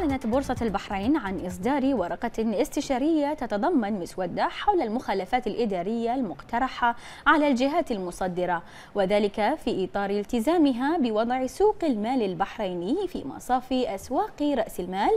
أعلنت بورصة البحرين عن إصدار ورقة استشارية تتضمن مسودة حول المخالفات الإدارية المقترحة على الجهات المصدرة وذلك في إطار التزامها بوضع سوق المال البحريني في مصاف أسواق رأس المال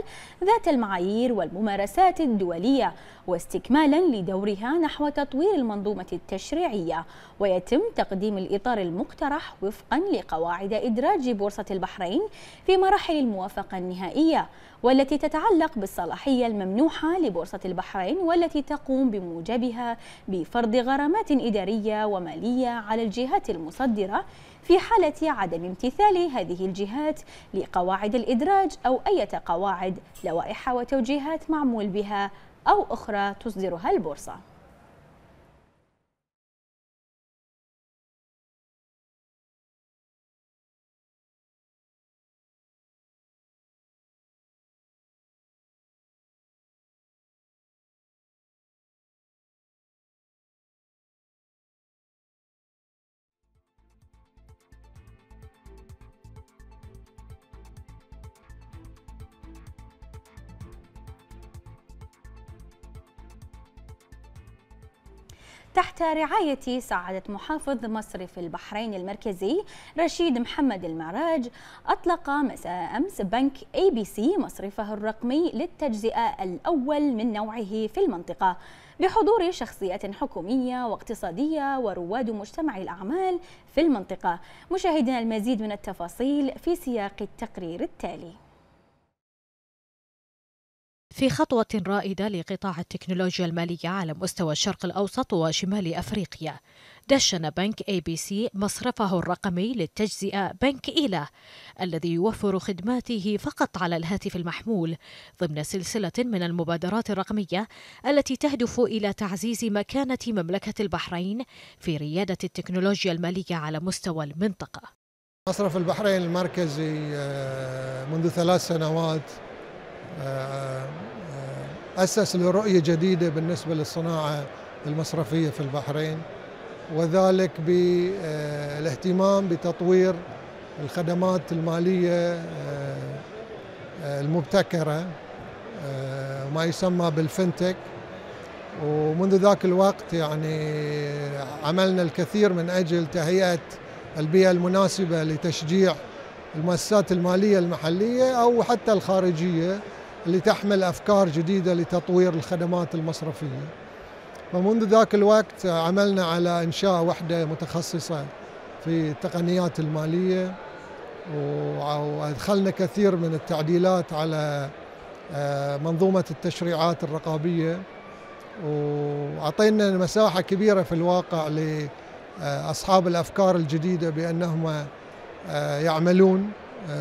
ذات المعايير والممارسات الدولية واستكمالا لدورها نحو تطوير المنظومة التشريعية ويتم تقديم الإطار المقترح وفقا لقواعد إدراج بورصة البحرين في مراحل الموافقة النهائية والتي تتعلق بالصلاحية الممنوحة لبورصة البحرين والتي تقوم بموجبها بفرض غرامات إدارية ومالية على الجهات المصدرة في حالة عدم امتثال هذه الجهات لقواعد الإدراج أو أي قواعد لوائح وتوجيهات معمول بها أو أخرى تصدرها البورصة تحت رعاية سعادة محافظ مصرف البحرين المركزي رشيد محمد المعراج أطلق مساء أمس بنك أي بي سي مصرفه الرقمي للتجزئة الأول من نوعه في المنطقة بحضور شخصيات حكومية واقتصادية ورواد مجتمع الأعمال في المنطقة مشاهدنا المزيد من التفاصيل في سياق التقرير التالي في خطوة رائدة لقطاع التكنولوجيا المالية على مستوى الشرق الأوسط وشمال أفريقيا دشن بنك اي بي سي مصرفه الرقمي للتجزئة بنك إيلا الذي يوفر خدماته فقط على الهاتف المحمول ضمن سلسلة من المبادرات الرقمية التي تهدف إلى تعزيز مكانة مملكة البحرين في ريادة التكنولوجيا المالية على مستوى المنطقة مصرف البحرين المركزي آه، منذ ثلاث سنوات آه، أسس لرؤية جديدة بالنسبة للصناعة المصرفية في البحرين وذلك بالاهتمام آه، بتطوير الخدمات المالية آه، آه، المبتكرة ما يسمى بالفنتك ومنذ ذاك الوقت يعني عملنا الكثير من أجل تهيئة البيئة المناسبة لتشجيع المؤسسات المالية المحلية أو حتى الخارجية اللي تحمل أفكار جديدة لتطوير الخدمات المصرفية فمنذ ذاك الوقت عملنا على إنشاء وحدة متخصصة في التقنيات المالية وأدخلنا كثير من التعديلات على آه، منظومة التشريعات الرقابية وأعطينا مساحة كبيرة في الواقع لأصحاب آه، الأفكار الجديدة بأنهم آه، يعملون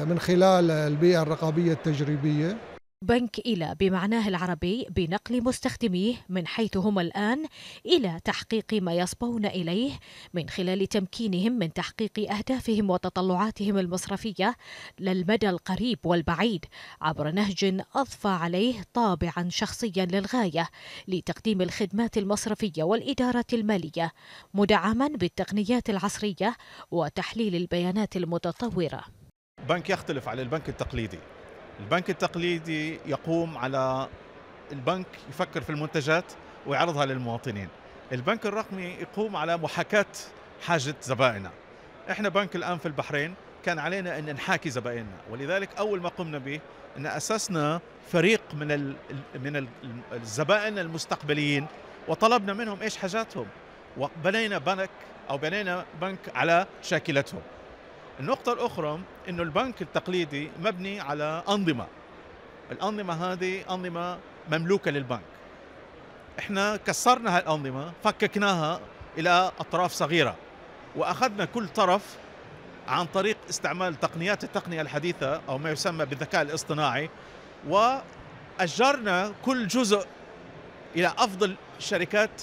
من خلال البيئة الرقابية التجريبية بنك إلى بمعناه العربي بنقل مستخدميه من حيث هم الآن إلى تحقيق ما يصبون إليه من خلال تمكينهم من تحقيق أهدافهم وتطلعاتهم المصرفية للمدى القريب والبعيد عبر نهج أضفى عليه طابعا شخصيا للغاية لتقديم الخدمات المصرفية والإدارة المالية مدعما بالتقنيات العصرية وتحليل البيانات المتطورة بنك يختلف عن البنك التقليدي البنك التقليدي يقوم على البنك يفكر في المنتجات ويعرضها للمواطنين البنك الرقمي يقوم على محاكاة حاجة زبائننا احنا بنك الآن في البحرين كان علينا أن نحاكي زبائننا ولذلك أول ما قمنا به أن أسسنا فريق من الـ من الزبائن المستقبليين وطلبنا منهم إيش حاجاتهم وبنينا بنك أو بنينا بنك على شاكلتهم النقطة الأخرى أنه البنك التقليدي مبني على أنظمة الأنظمة هذه أنظمة مملوكة للبنك احنا كسرنا هالأنظمة فككناها إلى أطراف صغيرة وأخذنا كل طرف عن طريق استعمال تقنيات التقنية الحديثة أو ما يسمى بالذكاء الاصطناعي وأجرنا كل جزء إلى أفضل شركات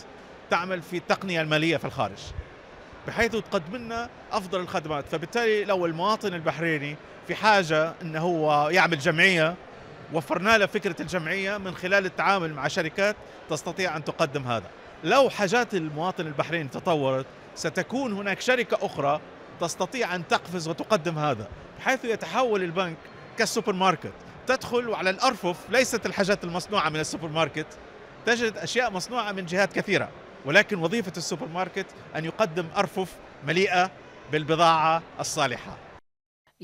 تعمل في التقنية المالية في الخارج بحيث تقدم لنا افضل الخدمات فبالتالي لو المواطن البحريني في حاجه انه هو يعمل جمعيه وفرنا له فكره الجمعيه من خلال التعامل مع شركات تستطيع ان تقدم هذا لو حاجات المواطن البحريني تطورت ستكون هناك شركه اخرى تستطيع ان تقفز وتقدم هذا بحيث يتحول البنك كالسوبر ماركت تدخل وعلى الارفف ليست الحاجات المصنوعه من السوبر ماركت تجد اشياء مصنوعه من جهات كثيره ولكن وظيفة السوبر ماركت أن يقدم أرفف مليئة بالبضاعة الصالحة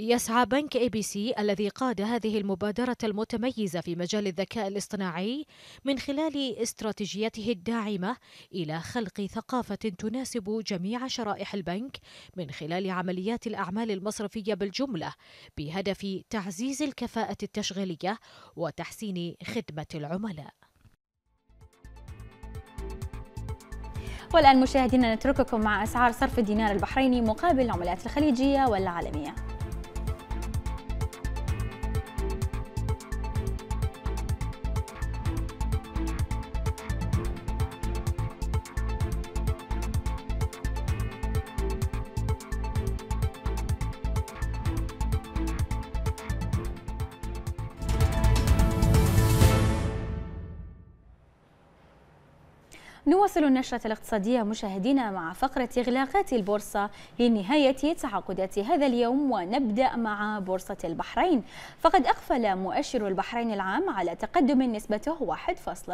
يسعى بنك اي بي سي الذي قاد هذه المبادرة المتميزة في مجال الذكاء الاصطناعي من خلال استراتيجيته الداعمة إلى خلق ثقافة تناسب جميع شرائح البنك من خلال عمليات الأعمال المصرفية بالجملة بهدف تعزيز الكفاءة التشغيلية وتحسين خدمة العملاء. والآن مشاهدينا نترككم مع أسعار صرف الدينار البحريني مقابل العملات الخليجية والعالمية نواصل النشرة الاقتصادية مشاهدينا مع فقرة إغلاقات البورصة لنهاية تعاقدات هذا اليوم ونبدأ مع بورصة البحرين فقد أقفل مؤشر البحرين العام على تقدم نسبته 1.01%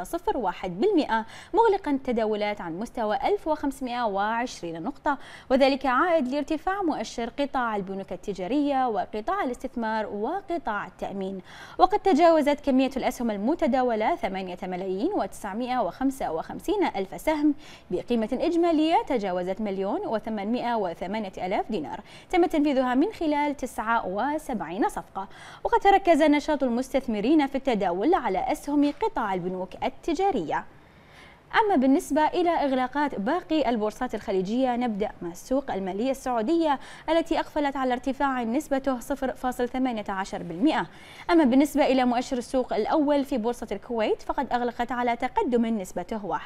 مغلقا التداولات عن مستوى 1520 نقطة وذلك عائد لارتفاع مؤشر قطاع البنوك التجارية وقطاع الاستثمار وقطاع التأمين وقد تجاوزت كمية الأسهم المتداولة 8 ملايين و955 ألف سهم بقيمة إجمالية تجاوزت مليون وثمانمائة وثمانية ألاف دينار تم تنفيذها من خلال 79 صفقة وقد تركز نشاط المستثمرين في التداول على أسهم قطاع البنوك التجارية أما بالنسبة إلى إغلاقات باقي البورصات الخليجية نبدأ مع السوق المالية السعودية التي أقفلت على ارتفاع نسبته 0.18% أما بالنسبة إلى مؤشر السوق الأول في بورصة الكويت فقد أغلقت على تقدم نسبته 1.30%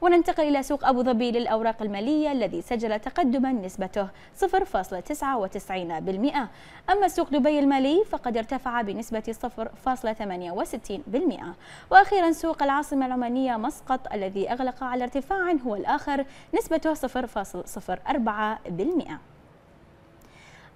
وننتقل إلى سوق أبو ظبي للأوراق المالية الذي سجل تقدما نسبته 0.99% أما سوق دبي المالي فقد ارتفع بنسبة 0.68% وأخيرا سوق العاصمة العاصمة العمانية مسقط الذي أغلق على ارتفاع هو الآخر نسبته 0.04%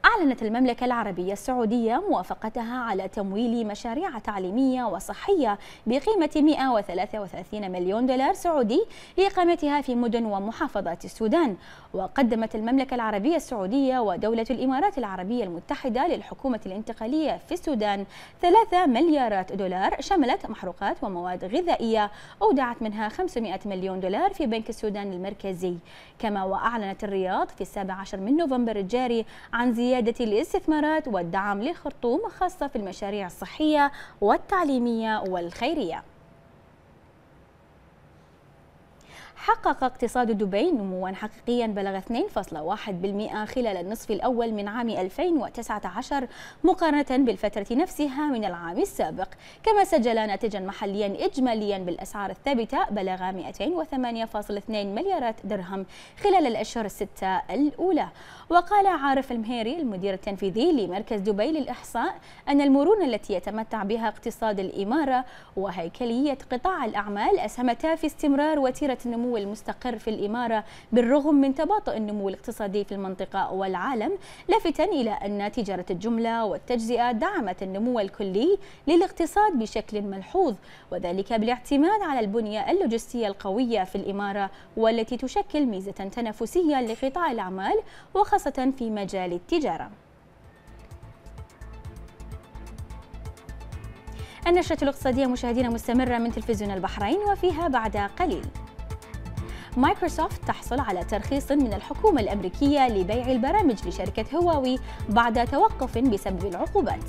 أعلنت المملكة العربية السعودية موافقتها على تمويل مشاريع تعليمية وصحية بقيمة 133 مليون دولار سعودي لإقامتها في مدن ومحافظات السودان وقدمت المملكة العربية السعودية ودولة الإمارات العربية المتحدة للحكومة الانتقالية في السودان 3 مليارات دولار شملت محروقات ومواد غذائية أودعت منها 500 مليون دولار في بنك السودان المركزي كما وأعلنت الرياض في 17 من نوفمبر الجاري عن زيادة لزيادة الاستثمارات والدعم للخرطوم خاصة في المشاريع الصحية والتعليمية والخيرية حقق اقتصاد دبي نموا حقيقيا بلغ 2.1% خلال النصف الأول من عام 2019 مقارنة بالفترة نفسها من العام السابق كما سجل ناتجا محليا إجماليا بالأسعار الثابتة بلغ 208.2 مليارات درهم خلال الأشهر الستة الأولى وقال عارف المهيري المدير التنفيذي لمركز دبي للإحصاء أن المرونة التي يتمتع بها اقتصاد الإمارة وهيكلية قطاع الأعمال أسهمتا في استمرار وتيرة النمو النمو المستقر في الإمارة بالرغم من تباطؤ النمو الاقتصادي في المنطقة والعالم لافتا إلى أن تجارة الجملة والتجزئة دعمت النمو الكلي للاقتصاد بشكل ملحوظ وذلك بالاعتماد على البنية اللوجستية القوية في الإمارة والتي تشكل ميزة تنافسية لقطاع الأعمال وخاصة في مجال التجارة النشرة الاقتصادية مشاهدينا مستمرة من تلفزيون البحرين وفيها بعد قليل مايكروسوفت تحصل على ترخيص من الحكومة الأمريكية لبيع البرامج لشركة هواوي بعد توقف بسبب العقوبات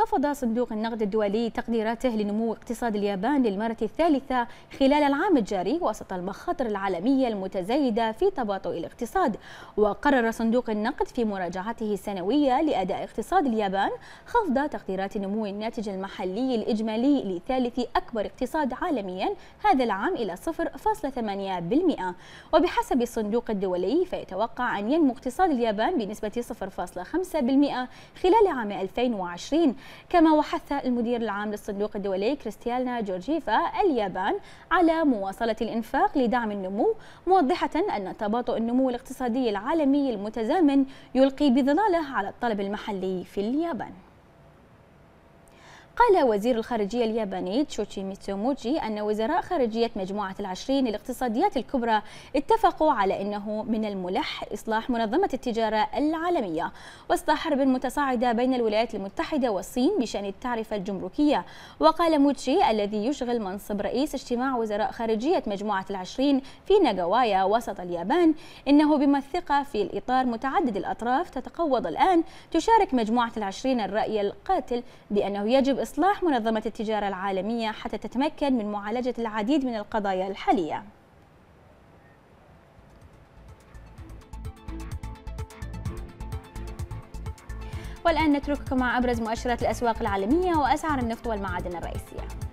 خفض صندوق النقد الدولي تقديراته لنمو اقتصاد اليابان للمرة الثالثة خلال العام الجاري وسط المخاطر العالمية المتزايدة في تباطؤ الاقتصاد وقرر صندوق النقد في مراجعته السنوية لأداء اقتصاد اليابان خفض تقديرات نمو الناتج المحلي الإجمالي لثالث أكبر اقتصاد عالميا هذا العام إلى 0.8% وبحسب الصندوق الدولي فيتوقع أن ينمو اقتصاد اليابان بنسبة 0.5% خلال عام 2020 كما وحث المدير العام للصندوق الدولي كريستيانا جورجيفا اليابان على مواصلة الإنفاق لدعم النمو موضحة أن تباطؤ النمو الاقتصادي العالمي المتزامن يلقي بظلاله على الطلب المحلي في اليابان قال وزير الخارجية الياباني تشوتشي ميتسوموتشي أن وزراء خارجية مجموعة العشرين الاقتصاديات الكبرى اتفقوا على أنه من الملح إصلاح منظمة التجارة العالمية وسط حرب متصاعدة بين الولايات المتحدة والصين بشأن التعرفة الجمركية وقال موتشي الذي يشغل منصب رئيس اجتماع وزراء خارجية مجموعة العشرين في ناغاوايا وسط اليابان إنه بما الثقة في الإطار متعدد الأطراف تتقوض الآن تشارك مجموعة العشرين الرأي القاتل بأنه يجب إصلاح منظمة التجارة العالمية حتى تتمكن من معالجة العديد من القضايا الحالية والآن نترككم مع أبرز مؤشرات الأسواق العالمية وأسعار النفط والمعادن الرئيسية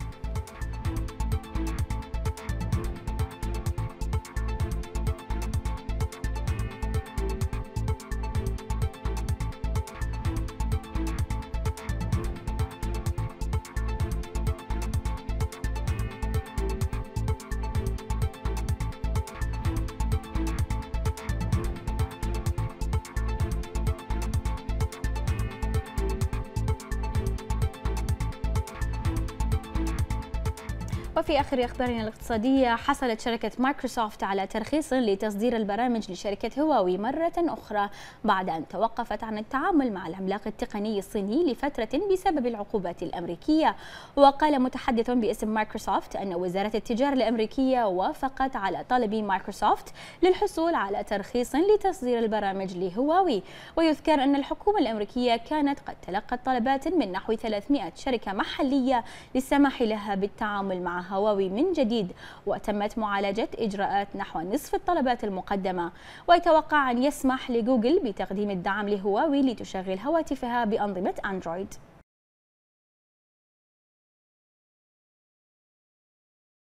وفي آخر أخبارنا الاقتصادية حصلت شركة مايكروسوفت على ترخيص لتصدير البرامج لشركة هواوي مرة أخرى بعد أن توقفت عن التعامل مع العملاق التقني الصيني لفترة بسبب العقوبات الأمريكية وقال متحدث باسم مايكروسوفت أن وزارة التجارة الأمريكية وافقت على طلب مايكروسوفت للحصول على ترخيص لتصدير البرامج لهواوي ويذكر أن الحكومة الأمريكية كانت قد تلقت طلبات من نحو 300 شركة محلية للسماح لها بالتعامل مع هواوي من جديد وتمت معالجة إجراءات نحو نصف الطلبات المقدمة ويتوقع أن يسمح لجوجل بتقديم الدعم لهواوي لتشغل هواتفها بأنظمة أندرويد